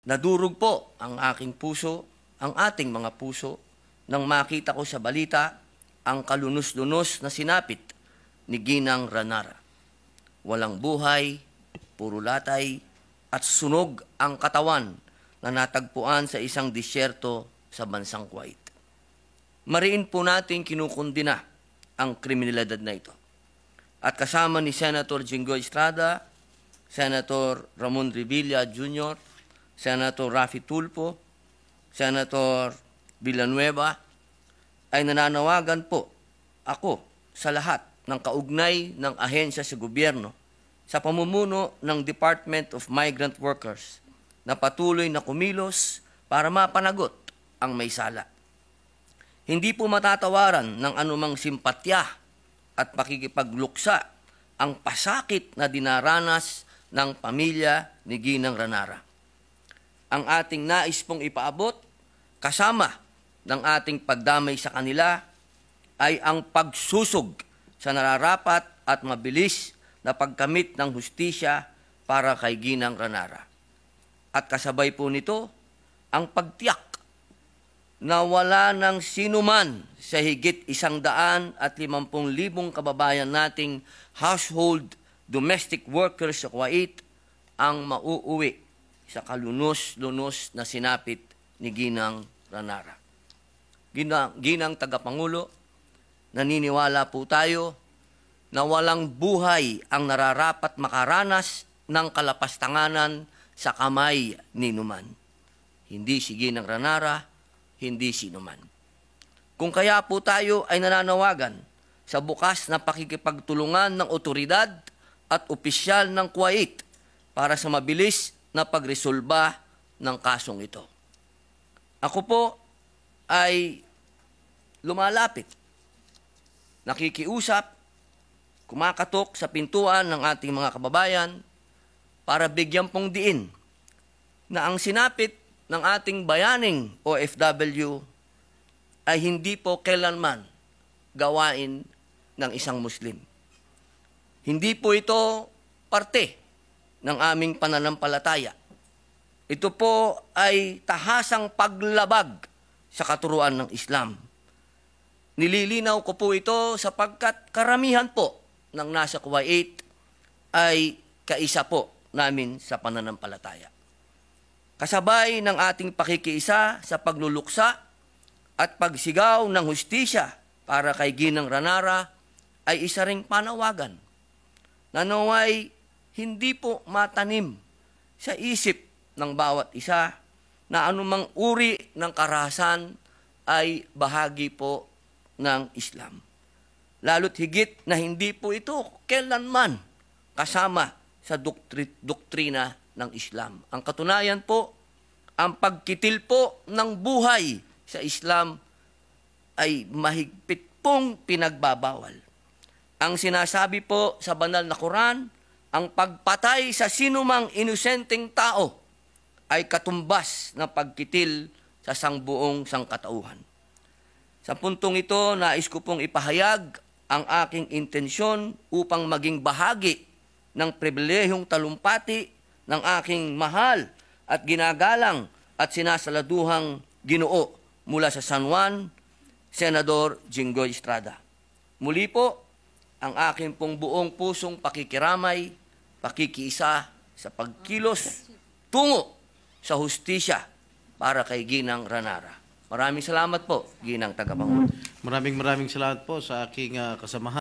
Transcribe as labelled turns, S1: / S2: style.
S1: Nadurog po ang aking puso, ang ating mga puso, nang makita ko sa balita ang kalunos-lunos na sinapit ni Ginang Ranara. Walang buhay, puro latay, at sunog ang katawan na natagpuan sa isang disyerto sa bansang Kuwait. Mariin po natin kinukundina ang kriminalidad na ito. At kasama ni Senator Jinggo Estrada, Senator Ramon Revilla Jr., Senator Rafi Tulpo, Senator Villanueva, ay nananawagan po ako sa lahat ng kaugnay ng ahensya sa gobyerno sa pamumuno ng Department of Migrant Workers na patuloy na kumilos para mapanagot ang may sala. Hindi po matatawaran ng anumang simpatya at pakikipagluksa ang pasakit na dinaranas ng pamilya ni Ginang Ranara ang ating nais pong ipaabot kasama ng ating pagdamay sa kanila ay ang pagsusog sa nararapat at mabilis na pagkamit ng hustisya para kay Ginang Kanara. At kasabay po nito ang pagtiyak na wala ng sinuman sa higit isang daan at limampung libong kababayan nating household domestic workers sa Kuwait ang mauuwi sa kalunos-lunos na sinapit ni Ginang Ranara. Ginang, Ginang Tagapangulo, naniniwala po tayo na walang buhay ang nararapat makaranas ng kalapastanganan sa kamay ni Numan. Hindi si Ginang Ranara, hindi si Numan. Kung kaya po tayo ay nananawagan sa bukas na pakikipagtulungan ng otoridad at opisyal ng Kuwait para sa mabilis na pagresolba ng kasong ito. Ako po ay lumalapit, nakikiusap, kumakatok sa pintuan ng ating mga kababayan para bigyan pong diin na ang sinapit ng ating bayaning OFW ay hindi po kailanman gawain ng isang Muslim. Hindi po ito parte ng aming pananampalataya. Ito po ay tahasang paglabag sa katuruan ng Islam. Nililinaw ko po ito sapagkat karamihan po ng nasa Kuwait ay kaisa po namin sa pananampalataya. Kasabay ng ating pakikiisa sa pagluluksa at pagsigaw ng hustisya para kay Ginang Ranara ay isa ring panawagan na naway hindi po matanim sa isip ng bawat isa na anumang uri ng karahasan ay bahagi po ng Islam. Lalo't higit na hindi po ito kailanman kasama sa doktri- doktrina ng Islam. Ang katunayan po, ang pagkitil po ng buhay sa Islam ay mahigpit pong pinagbabawal. Ang sinasabi po sa banal na Quran, ang pagpatay sa sinumang inusenteng tao ay katumbas na pagkitil sa sangbuong sangkatauhan. Sa puntong ito, nais ko pong ipahayag ang aking intensyon upang maging bahagi ng pribilehong talumpati ng aking mahal at ginagalang at sinasaladuhang ginoo mula sa San Juan, Senador Jinggoy Estrada. Muli po, ang aking pong buong pusong pakikiramay pakikiisa sa pagkilos tungo sa hustisya para kay Ginang Ranara. Maraming salamat po, Ginang Tagabangon. Maraming maraming salamat po sa aking uh, kasamahan.